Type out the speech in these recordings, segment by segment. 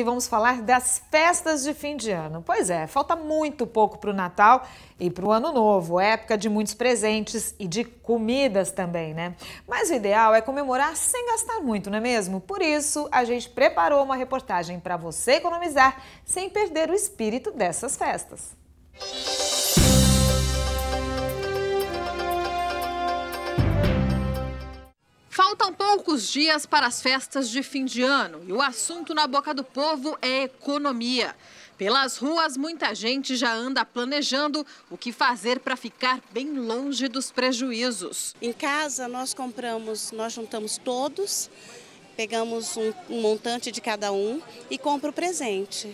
e vamos falar das festas de fim de ano. Pois é, falta muito pouco para o Natal e para o Ano Novo, época de muitos presentes e de comidas também, né? Mas o ideal é comemorar sem gastar muito, não é mesmo? Por isso, a gente preparou uma reportagem para você economizar sem perder o espírito dessas festas. Música poucos dias para as festas de fim de ano e o assunto na boca do povo é economia. Pelas ruas, muita gente já anda planejando o que fazer para ficar bem longe dos prejuízos. Em casa, nós compramos, nós juntamos todos, pegamos um, um montante de cada um e compra o presente.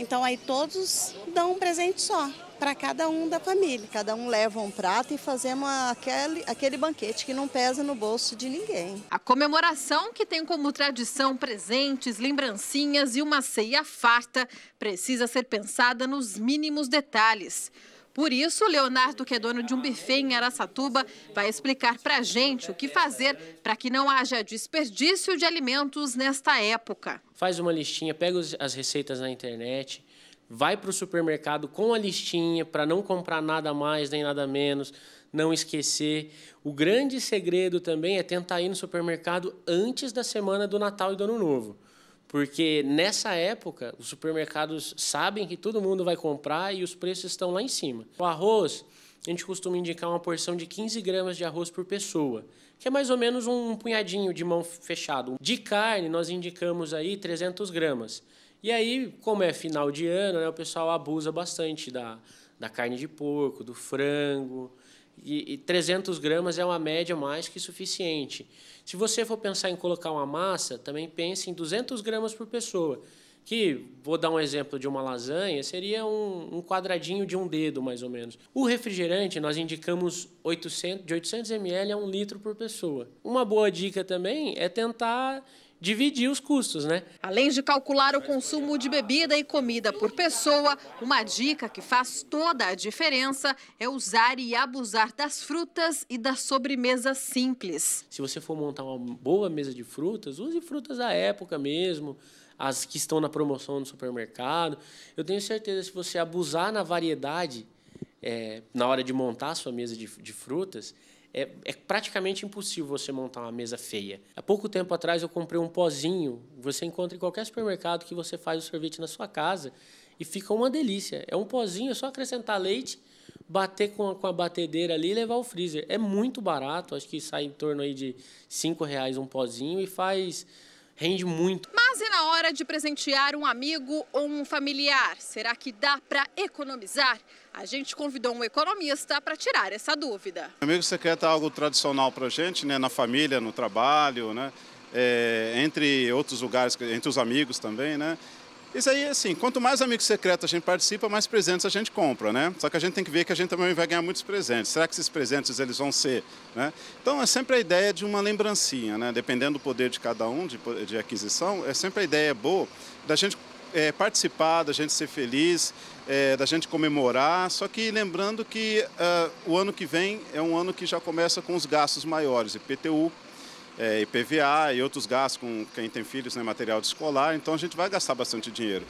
Então aí todos dão um presente só para cada um da família. Cada um leva um prato e fazemos aquele, aquele banquete que não pesa no bolso de ninguém. A comemoração, que tem como tradição presentes, lembrancinhas e uma ceia farta, precisa ser pensada nos mínimos detalhes. Por isso, Leonardo, que é dono de um buffet em Aracatuba vai explicar para a gente o que fazer para que não haja desperdício de alimentos nesta época. Faz uma listinha, pega as receitas na internet, vai para o supermercado com a listinha para não comprar nada mais nem nada menos, não esquecer. O grande segredo também é tentar ir no supermercado antes da semana do Natal e do Ano Novo. Porque nessa época, os supermercados sabem que todo mundo vai comprar e os preços estão lá em cima. O arroz, a gente costuma indicar uma porção de 15 gramas de arroz por pessoa, que é mais ou menos um punhadinho de mão fechado. De carne, nós indicamos aí 300 gramas. E aí, como é final de ano, né, o pessoal abusa bastante da, da carne de porco, do frango, e, e 300 gramas é uma média mais que suficiente. Se você for pensar em colocar uma massa, também pense em 200 gramas por pessoa. Que, vou dar um exemplo de uma lasanha, seria um, um quadradinho de um dedo, mais ou menos. O refrigerante, nós indicamos 800, de 800 ml a 1 litro por pessoa. Uma boa dica também é tentar dividir os custos, né? Além de calcular o consumo de bebida e comida por pessoa, uma dica que faz toda a diferença é usar e abusar das frutas e das sobremesas simples. Se você for montar uma boa mesa de frutas, use frutas da época mesmo, as que estão na promoção no supermercado. Eu tenho certeza se você abusar na variedade é, na hora de montar a sua mesa de, de frutas, é, é, praticamente impossível você montar uma mesa feia. Há pouco tempo atrás eu comprei um pozinho, você encontra em qualquer supermercado que você faz o sorvete na sua casa e fica uma delícia. É um pozinho, é só acrescentar leite, bater com a, com a batedeira ali e levar ao freezer. É muito barato, acho que sai em torno aí de 5 reais um pozinho e faz rende muito quase na hora de presentear um amigo ou um familiar. Será que dá para economizar? A gente convidou um economista para tirar essa dúvida. Amigo secreto é algo tradicional para a gente, né? na família, no trabalho, né? É, entre outros lugares, entre os amigos também, né? Isso aí, assim, quanto mais amigos secretos a gente participa, mais presentes a gente compra, né? Só que a gente tem que ver que a gente também vai ganhar muitos presentes. Será que esses presentes eles vão ser, né? Então é sempre a ideia de uma lembrancinha, né? Dependendo do poder de cada um de, de aquisição, é sempre a ideia boa da gente é, participar, da gente ser feliz, é, da gente comemorar. Só que lembrando que uh, o ano que vem é um ano que já começa com os gastos maiores, IPTU, é, IPVA e outros gastos com quem tem filhos, né, material de escolar, então a gente vai gastar bastante dinheiro.